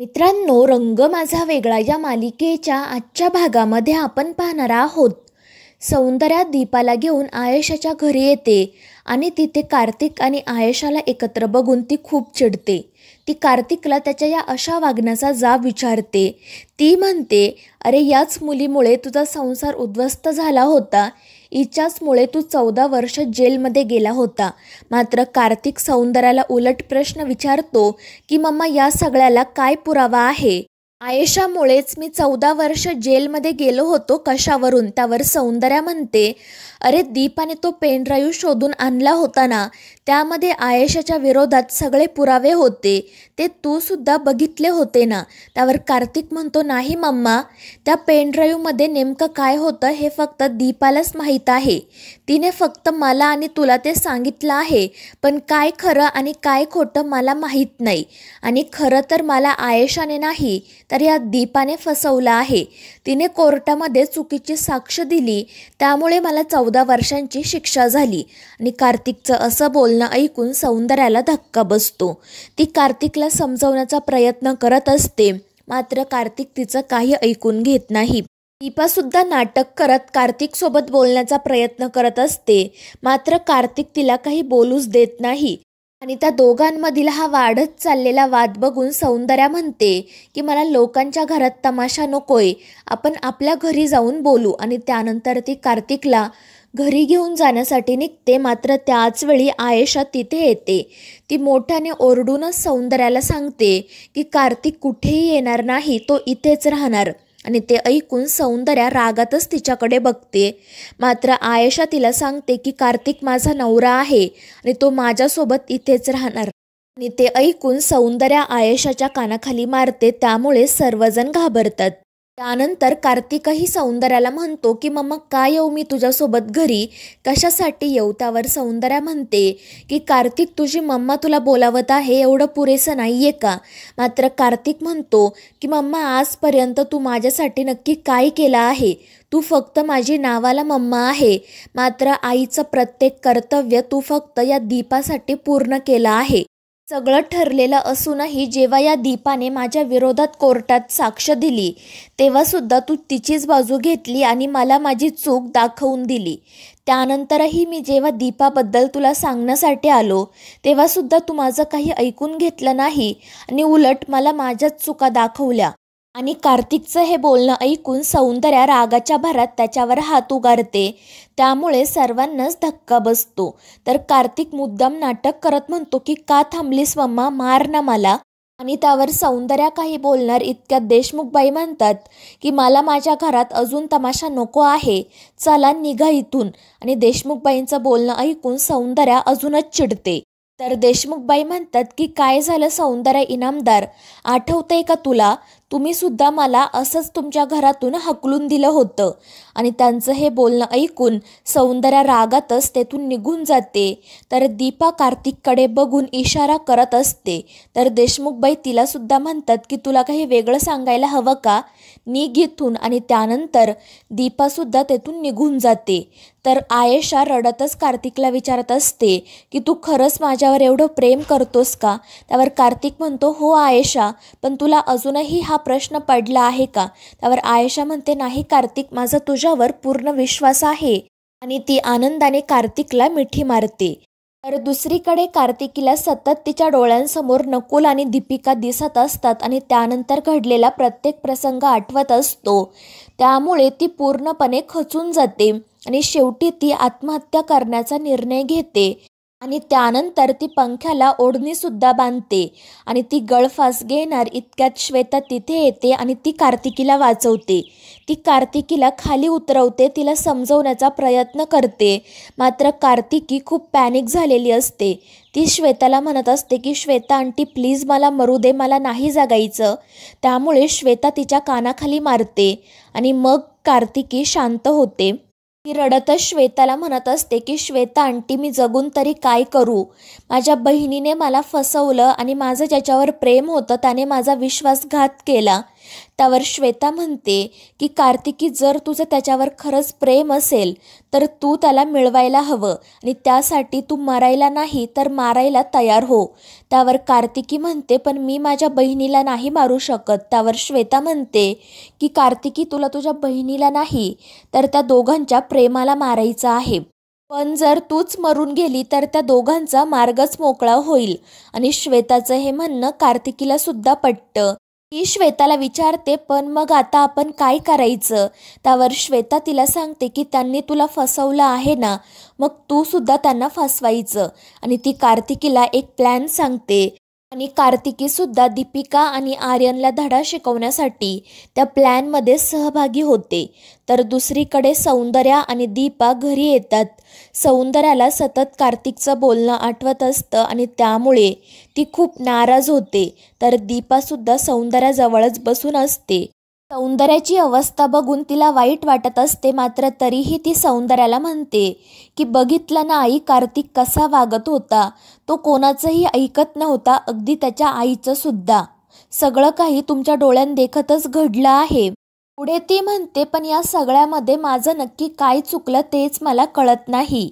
मित्रांनो रंग माझा वेगळा या मालिकेच्या आजच्या भागामध्ये आपण पाहणार आहोत सौंदर्या दीपाला घेऊन आयशाच्या घरी येते आणि तिथे कार्तिक आणि आयशाला एकत्र बघून ती खूप चिडते ती कार्तिकला त्याच्या या अशा वागण्याचा जाब विचारते ती म्हणते अरे याच मुलीमुळे तुझा संसार उद्ध्वस्त झाला होता हिच्याचमुळे तू चौदा वर्ष जेलमध्ये गेला होता मात्र कार्तिक सौंदर्याला उलट प्रश्न विचारतो की मम्मा या सगळ्याला काय पुरावा आहे आयशामुळेच मी चौदा वर्ष जेलमध्ये गेलो होतो कशावरून त्यावर सौंदर्या म्हणते अरे दीपाने तो पेनड्राईव्ह शोधून आणला होता ना त्यामध्ये आयशाच्या विरोधात सगळे पुरावे होते ते तू सुद्धा बघितले होते ना त्यावर कार्तिक म्हणतो नाही मम्मा त्या पेनड्राईव्हमध्ये नेमकं काय होतं हे फक्त दीपालाच माहीत आहे तिने फक्त मला आणि तुला ते सांगितलं आहे पण काय खरं आणि काय खोटं मला माहीत नाही आणि खरं तर मला आयशाने नाही तर या दीपाने फसवलं आहे तिने कोर्टामध्ये चुकीची साक्ष दिली त्यामुळे मला चौ चौदा वर्षांची शिक्षा झाली आणि कार्तिकचं असं बोलणं ऐकून सौंदर्याला धक्का बसतो ती कार्तिकला समजवण्याचा प्रयत्न करत असते मात्र कार्तिक तिचं काही ऐकून घेत नाही दीपासुद्धा नाटक करत कार्तिकसोबत बोलण्याचा प्रयत्न करत असते मात्र कार्तिक तिला काही बोलूच देत नाही आणि त्या दोघांमधील हा वाढत चाललेला वाद बघून सौंदर्या म्हणते की मला लोकांच्या घरात तमाशा नकोय आपण आपल्या घरी जाऊन बोलू आणि त्यानंतर ती कार्तिकला घरी घेऊन जाण्यासाठी निघते मात्र त्याचवेळी आयशा तिथे येते ती मोठ्याने ओरडूनच सौंदर्याला सांगते की कार्तिक कुठेही येणार नाही तो इथेच राहणार आणि ते ऐकून सौंदर्या रागातच तिच्याकडे बघते मात्र आयशा तिला सांगते की कार्तिक माझा नवरा आहे आणि तो माझ्यासोबत इथेच राहणार आणि ते ऐकून सौंदर्या आयशाच्या कानाखाली मारते त्यामुळे सर्वजण घाबरतात त्यानंतर कार्तिकही सौंदर्याला म्हणतो की मम्मा काय येऊ मी तुझ्यासोबत घरी कशासाठी येऊ त्यावर सौंदर्या म्हणते की कार्तिक तुझी मम्मा तुला बोलावत आहे एवढं पुरेसं नाही आहे का मात्र कार्तिक म्हणतो की मम्मा आजपर्यंत तू माझ्यासाठी नक्की काय केलं आहे तू फक्त माझी नावाला मम्मा आहे मात्र आईचं प्रत्येक कर्तव्य तू फक्त या दीपासाठी पूर्ण केलं आहे सगळं ठरलेलं असूनही जेव्हा या दीपाने माझ्या विरोधात कोर्टात साक्ष दिली तेव्हासुद्धा तू तिचीच बाजू घेतली आणि मला माझी चूक दाखवून दिली त्यानंतरही मी जेव्हा दीपाबद्दल तुला सांगण्यासाठी आलो तेव्हासुद्धा तू माझं काही ऐकून घेतलं नाही आणि उलट मला माझ्याच चुका दाखवल्या आणि कार्तिकचं हे बोलणं ऐकून सौंदर्या रागाच्या भरात त्याच्यावर हात उगारते त्यामुळे सर्वांनाच धक्का बसतो तर कार्तिक मुद्दाम नाटक करत म्हणतो की का थांबली स्वम्मा मार ना मला आणि त्यावर सौंदर्या काही बोलणार इतक्यात देशमुखबाई म्हणतात की मला माझ्या घरात अजून तमाशा नको आहे चला निघा इथून आणि देशमुखबाईंचं बोलणं ऐकून सौंदर्या अजूनच चिडते तर देशमुखबाई म्हणतात की काय झालं सौंदर्य इनामदार आठवतंय का तुला तुम्ही सुद्धा मला असंच तुमच्या घरातून हकलून दिलं होतं आणि त्यांचं हे बोलणं ऐकून सौंदर्या रागातच तेथून निघून जाते तर दीपा कार्तिककडे बघून इशारा करत असते तर देशमुखबाई तिला सुद्धा म्हणतात की तुला काही वेगळं सांगायला हवं का निघ इथून आणि त्यानंतर दीपासुद्धा तेथून निघून जाते तर आयेशा रडतच कार्तिकला विचारत असते की तू खरंच माझ्या त्यावर एवढं प्रेम करतोस का त्यावर कार्तिक म्हणतो हो आयशा पण तुला अजूनही हा प्रश्न पडला आहे का त्यावर आयशा म्हणते नाही कार्तिक माझा तुझ्यावर पूर्ण विश्वास आहे आणि ती आनंदाने कार्तिकला मिठी मारते तर दुसरीकडे कार्तिकीला सतत तिच्या डोळ्यांसमोर नकुल आणि दीपिका दिसत असतात आणि त्यानंतर घडलेला प्रत्येक प्रसंग आठवत असतो त्यामुळे ती पूर्णपणे खचून जाते आणि शेवटी ती आत्महत्या करण्याचा निर्णय घेते आणि त्यानंतर ती पंख्याला ओढणीसुद्धा बांधते आणि ती गळफास घेणार इतक्यात श्वेता तिथे येते आणि ती कार्तिकीला वाचवते ती कार्तिकीला खाली उतरवते तिला समजवण्याचा प्रयत्न करते मात्र कार्तिकी खूप पॅनिक झालेली असते ती श्वेताला म्हणत असते की श्वेता आंटी प्लीज मला मरू दे मला नाही जागायचं त्यामुळे श्वेता तिच्या कानाखाली मारते आणि मग कार्तिकी शांत होते ती रडतच श्वेताला म्हणत असते की श्वेता आंटी मी जगून तरी काय करू माझ्या बहिणीने मला फसवलं आणि माझं ज्याच्यावर प्रेम होतं त्याने माझा विश्वासघात केला त्यावर श्वेता म्हणते की कार्तिकी जर तुझं त्याच्यावर खरंच प्रेम असेल तर तू त्याला मिळवायला हवं आणि त्यासाठी तू मरायला नाही तर मारायला तयार हो त्यावर कार्तिकी म्हणते पण मी माझ्या बहिणीला नाही मारू शकत त्यावर श्वेता म्हणते की कार्तिकी तुला तुझ्या बहिणीला नाही तर त्या दोघांच्या प्रेमाला मारायचं आहे पण जर तूच मरून गेली तर त्या दोघांचा मार्गच मोकळा होईल आणि श्वेताचं हे म्हणणं कार्तिकीला सुद्धा पटतं ती श्वेताला विचारते पण मग आता आपण काय करायचं त्यावर श्वेता तिला सांगते की त्यांनी तुला फसवलं आहे ना मग तू सुद्धा त्यांना फसवायचं आणि ती कार्तिकीला एक प्लॅन सांगते आणि सुद्धा दीपिका आणि आर्यनला धडा शिकवण्यासाठी त्या प्लॅनमध्ये सहभागी होते तर दुसरीकडे सौंदर्या आणि दीपा घरी येतात सौंदर्याला सतत कार्तिकचं बोलणं आठवत असतं आणि त्यामुळे ती खूप नाराज होते तर दीपासुद्धा सौंदर्याजवळच बसून असते सौंदर्याची अवस्था बघून तिला वाईट वाटत असते मात्र तरीही ती सौंदर्याला म्हणते की बघितलं ना आई कार्तिक कसा वागत होता तो कोणाचंही ऐकत नव्हता अगदी त्याच्या आईचं सुद्धा सगळं काही तुमच्या डोळ्यांदेखतच घडलं आहे पुढे ती म्हणते पण या सगळ्यामध्ये माझं नक्की काय चुकलं तेच मला कळत नाही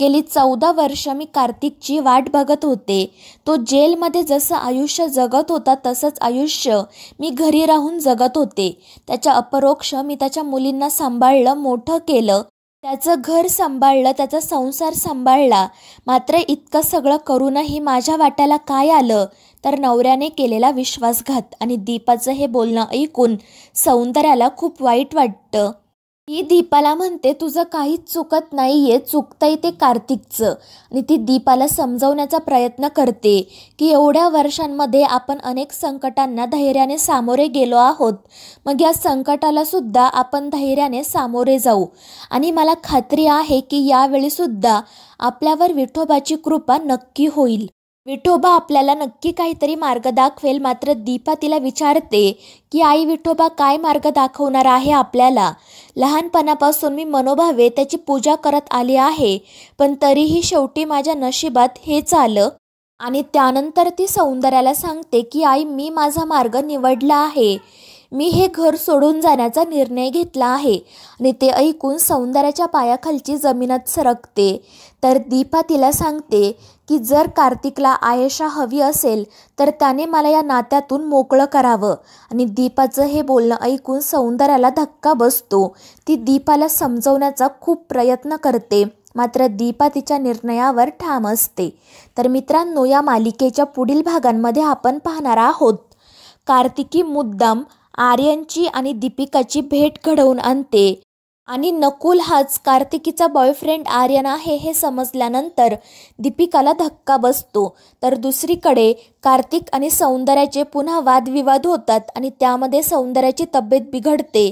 गेली चौदा वर्ष मी कार्तिकची वाट बघत होते तो जेलमध्ये जसं आयुष्य जगत होता तसंच आयुष्य मी घरी राहून जगत होते त्याच्या अपरोक्ष मी त्याच्या मुलींना सांभाळलं मोठं केलं त्याचं घर सांभाळलं त्याचा संसार सांभाळला मात्र इतकं सगळं करूनही माझ्या वाट्याला काय आलं तर नवऱ्याने केलेला विश्वासघात आणि दीपाचं हे बोलणं ऐकून सौंदर्याला खूप वाईट वाटतं ती दीपाला म्हणते तुझं काहीच चुकत नाहीये चुकतंय ते कार्तिकचं आणि ती दीपाला समजवण्याचा प्रयत्न करते की एवढ्या वर्षांमध्ये आपण अनेक संकटांना धैर्याने सामोरे गेलो आहोत मग या संकटाला सुद्धा आपण धैर्याने सामोरे जाऊ आणि मला खात्री आहे की यावेळीसुद्धा आपल्यावर विठोबाची कृपा नक्की होईल विठोबा आपल्याला नक्की काहीतरी मार्ग दाखवेल मात्र दीपा तिला विचारते की आई विठोबा काय मार्ग दाखवणार आहे आपल्याला लहानपणापासून मी मनोभावे त्याची पूजा करत आली आहे पण तरीही शेवटी माझ्या नशिबात हेच आलं आणि त्यानंतर ती सौंदर्याला सांगते की आई मी माझा मार्ग निवडला आहे मी हे घर सोडून जाण्याचा निर्णय घेतला आहे आणि ते ऐकून सौंदर्याच्या पायाखालची जमीनात सरकते तर दीपा तिला सांगते की जर कार्तिकला आयशा हवी असेल तर त्याने मला या नात्यातून मोकळं करावं आणि दीपाचं हे बोलणं ऐकून सौंदर्याला धक्का बसतो ती दीपाला समजवण्याचा खूप प्रयत्न करते मात्र दीपा तिच्या निर्णयावर ठाम असते तर मित्रांनो या मालिकेच्या पुढील भागांमध्ये आपण पाहणार आहोत कार्तिकी मुद्दाम आर्यनची आणि दीपिकाची भेट घडवून आणते आणि नकुल हाच कार्तिकीचा बॉयफ्रेंड आर्यन आहे हे समजल्यानंतर दीपिकाला धक्का बसतो तर दुसरीकडे कार्तिक आणि सौंदर्याचे पुन्हा वादविवाद होतात आणि त्यामध्ये सौंदर्याची तब्येत बिघडते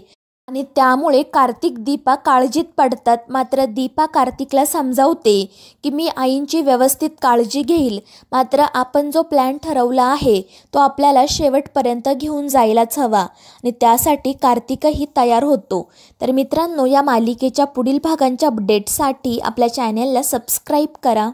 आणि त्यामुळे कार्तिक दीपा काळजीत पडतात मात्र दीपा कार्तिकला समजावते की मी आईंची व्यवस्थित काळजी घेईल मात्र आपण जो प्लॅन ठरवला आहे तो आपल्याला शेवटपर्यंत घेऊन जायलाच हवा आणि त्यासाठी कार्तिकही तयार होतो तर मित्रांनो या मालिकेच्या पुढील भागांच्या अपडेटसाठी आपल्या चॅनलला सबस्क्राईब करा